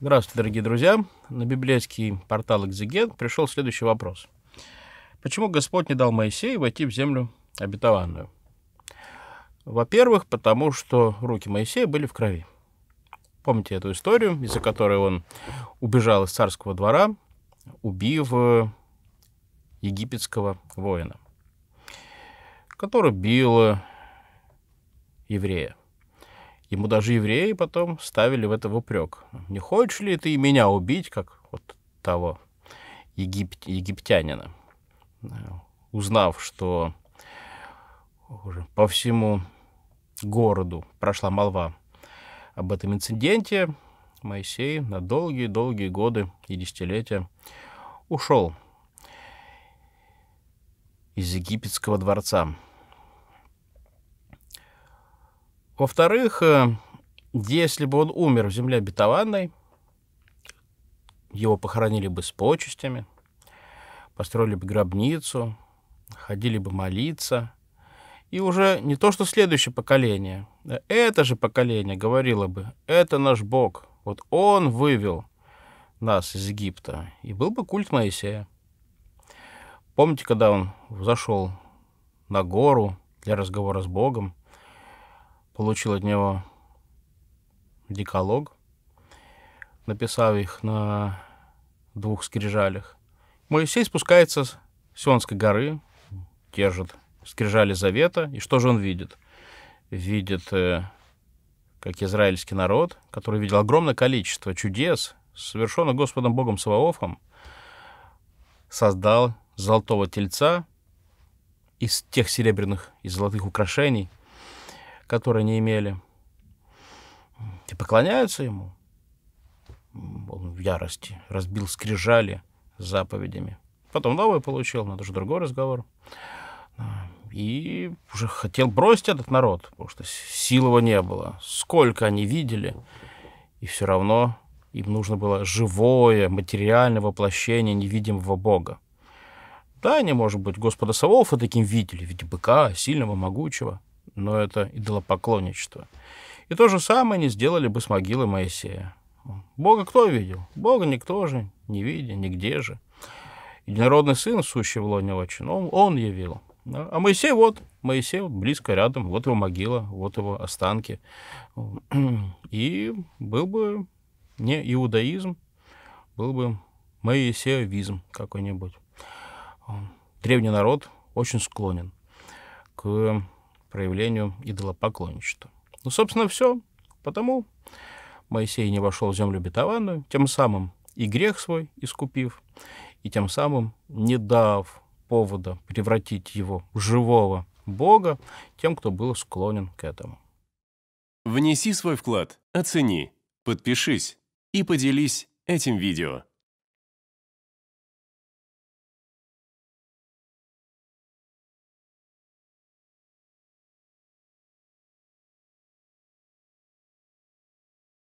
Здравствуйте, дорогие друзья! На библейский портал «Экзегет» пришел следующий вопрос. Почему Господь не дал Моисею войти в землю обетованную? Во-первых, потому что руки Моисея были в крови. Помните эту историю, из-за которой он убежал из царского двора, убив э, египетского воина, который бил э, еврея. Ему даже евреи потом ставили в это в упрек. Не хочешь ли ты меня убить, как вот того егип... египтянина? Узнав, что уже по всему городу прошла молва об этом инциденте, Моисей на долгие-долгие годы и десятилетия ушел из египетского дворца. Во-вторых, э, если бы он умер в земле обетованной, его похоронили бы с почестями, построили бы гробницу, ходили бы молиться. И уже не то, что следующее поколение, э, это же поколение говорило бы, это наш Бог, вот Он вывел нас из Египта, и был бы культ Моисея. Помните, когда он зашел на гору для разговора с Богом, получил от него декалог, написав их на двух скрижалях. Моисей спускается с Сионской горы, держит скрижали завета, и что же он видит? Видит, э, как израильский народ, который видел огромное количество чудес, совершенных Господом Богом Саваофом, создал золотого тельца из тех серебряных и золотых украшений, которые не имели, и поклоняются ему. Он в ярости разбил скрижали с заповедями. Потом новое получил, но это же другой разговор. А, и уже хотел бросить этот народ, потому что сил его не было. Сколько они видели, и все равно им нужно было живое, материальное воплощение невидимого Бога. Да, они, может быть, Господа Саволфа таким видели, в виде быка, сильного, могучего но это идолопоклонничество. И то же самое они сделали бы с могилы Моисея. Бога кто видел? Бога никто же не видя, нигде же. Единородный сын, сущий в лоне отчин, он, он явил. А Моисей вот, Моисей близко рядом, вот его могила, вот его останки. И был бы не иудаизм, был бы моисеевизм какой-нибудь. Древний народ очень склонен к проявлению идолопоклонничества. Ну, собственно, все. Потому Моисей не вошел в землю обетованную, тем самым и грех свой искупив, и тем самым не дав повода превратить его в живого Бога тем, кто был склонен к этому. Внеси свой вклад, оцени, подпишись и поделись этим видео.